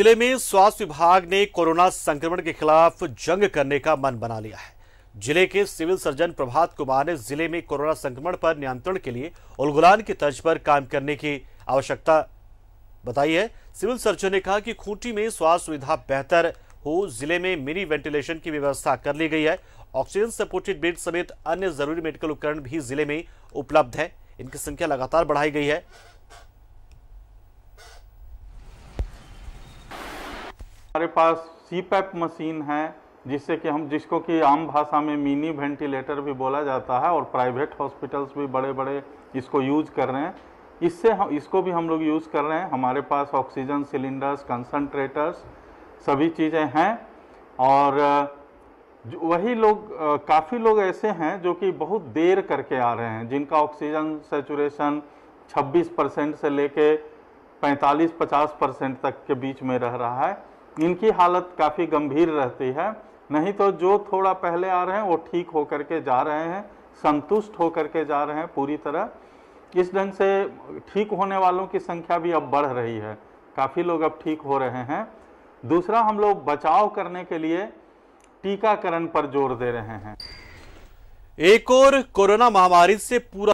जिले में स्वास्थ्य विभाग ने कोरोना संक्रमण के खिलाफ जंग करने का मन बना लिया है जिले के सिविल सर्जन प्रभात कुमार ने जिले में कोरोना संक्रमण पर नियंत्रण के लिए उलगुलान की तर्ज पर काम करने की आवश्यकता बताई है सिविल सर्जन ने कहा कि खूंटी में स्वास्थ्य सुविधा बेहतर हो जिले में मिनी वेंटिलेशन की व्यवस्था कर ली गई है ऑक्सीजन सपोर्टेड बेड समेत अन्य जरूरी मेडिकल उपकरण भी जिले में उपलब्ध है इनकी संख्या लगातार बढ़ाई गई है हमारे पास सी e मशीन है जिससे कि हम जिसको कि आम भाषा में मिनी वेंटिलेटर भी बोला जाता है और प्राइवेट हॉस्पिटल्स भी बड़े बड़े इसको यूज़ कर रहे हैं इससे हम इसको भी हम लोग यूज़ कर रहे हैं हमारे पास ऑक्सीजन सिलेंडर्स कंसनट्रेटर्स सभी चीज़ें हैं और वही लोग काफ़ी लोग ऐसे हैं जो कि बहुत देर करके आ रहे हैं जिनका ऑक्सीजन सेचुरेशन 26 परसेंट से लेके 45-50 परसेंट तक के बीच में रह रहा है इनकी हालत काफ़ी गंभीर रहती है नहीं तो जो थोड़ा पहले आ रहे हैं वो ठीक होकर के जा रहे हैं संतुष्ट होकर के जा रहे हैं पूरी तरह इस ढंग से ठीक होने वालों की संख्या भी अब बढ़ रही है काफ़ी लोग अब ठीक हो रहे हैं दूसरा हम लोग बचाव करने के लिए टीकाकरण पर जोर दे रहे हैं एक और कोरोना महामारी से पूरा